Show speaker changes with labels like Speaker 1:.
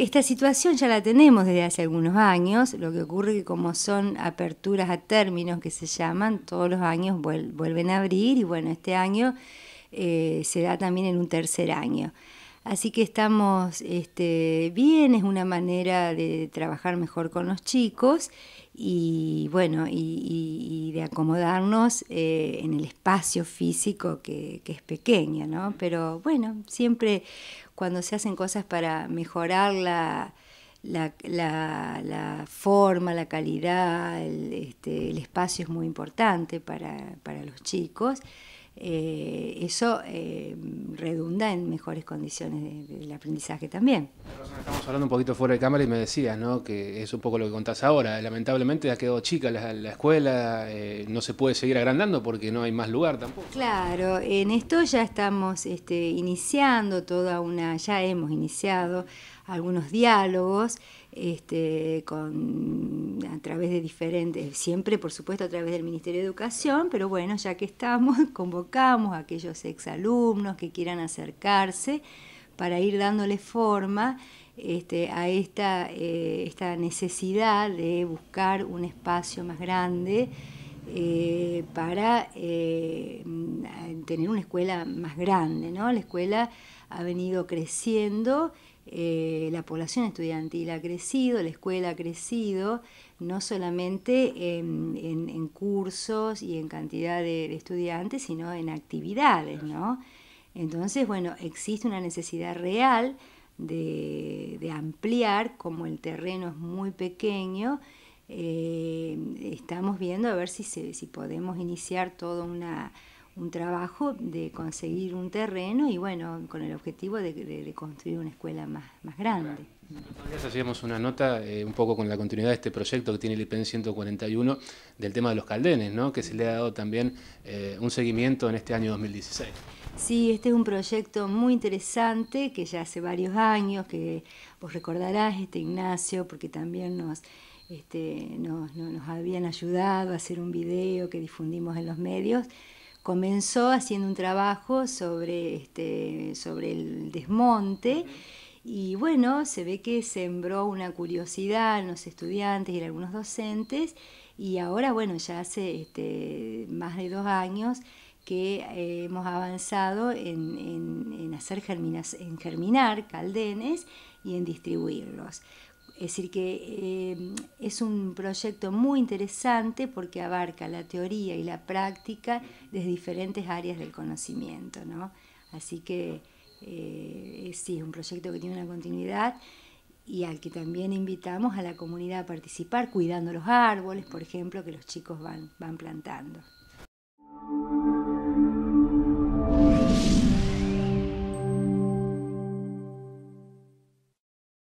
Speaker 1: Esta situación ya la tenemos desde hace algunos años, lo que ocurre que como son aperturas a términos que se llaman, todos los años vuelven a abrir y bueno, este año eh, se da también en un tercer año. Así que estamos este, bien, es una manera de trabajar mejor con los chicos y bueno, y, de acomodarnos eh, en el espacio físico que, es pequeño, ¿no? Pero bueno, siempre cuando se hacen cosas para mejorar la, forma, la calidad, este, el, espacio es muy importante para los chicos. Eh, eso eh, redunda en mejores condiciones del de aprendizaje también.
Speaker 2: Estamos hablando un poquito fuera de cámara y me decías, ¿no? Que es un poco lo que contás ahora. Lamentablemente ha quedado chica la, escuela, eh, no se puede seguir agrandando porque no hay más lugar tampoco.
Speaker 1: Claro, en esto ya estamos este, iniciando toda una, ya hemos iniciado algunos diálogos este, con a través de diferentes, eh, siempre por supuesto a través del Ministerio de Educación, pero bueno, ya que estamos, convocamos a aquellos exalumnos que quieran acercarse para ir dándole forma este, a eh, esta necesidad de buscar un espacio más grande eh, para eh, tener una escuela más grande. ¿no? La escuela ha venido creciendo, eh, la población estudiantil ha crecido, la escuela ha crecido, no solamente en, cursos y en cantidad de, estudiantes, sino en actividades. Entonces, bueno, existe una necesidad real de ampliar, como el terreno es muy pequeño, eh, estamos viendo a ver si, si podemos iniciar todo una, un trabajo de conseguir un terreno y bueno, con el objetivo de, construir una escuela más, más grande.
Speaker 2: Hacíamos una nota eh, un poco con la continuidad de este proyecto que tiene el IPEN e 141 del tema de los caldenes, ¿no? que se le ha dado también eh, un seguimiento en este año 2016.
Speaker 1: Sí, este es un proyecto muy interesante que ya hace varios años, que vos recordarás, este Ignacio, porque también nos este, nos, habían ayudado a hacer un video que difundimos en los medios, comenzó haciendo un trabajo sobre, este, sobre el desmonte. Y bueno, se ve que sembró una curiosidad en los estudiantes y en algunos docentes y ahora, bueno, ya hace este, más de dos años que eh, hemos avanzado en, hacer germinar caldenes y en distribuirlos. Es decir, que eh, es un proyecto muy interesante porque abarca la teoría y la práctica desde diferentes áreas del conocimiento. ¿no? Así que eh, sí, es un proyecto que tiene una continuidad y al que también invitamos a la comunidad a participar cuidando los árboles, por ejemplo, que los chicos van plantando.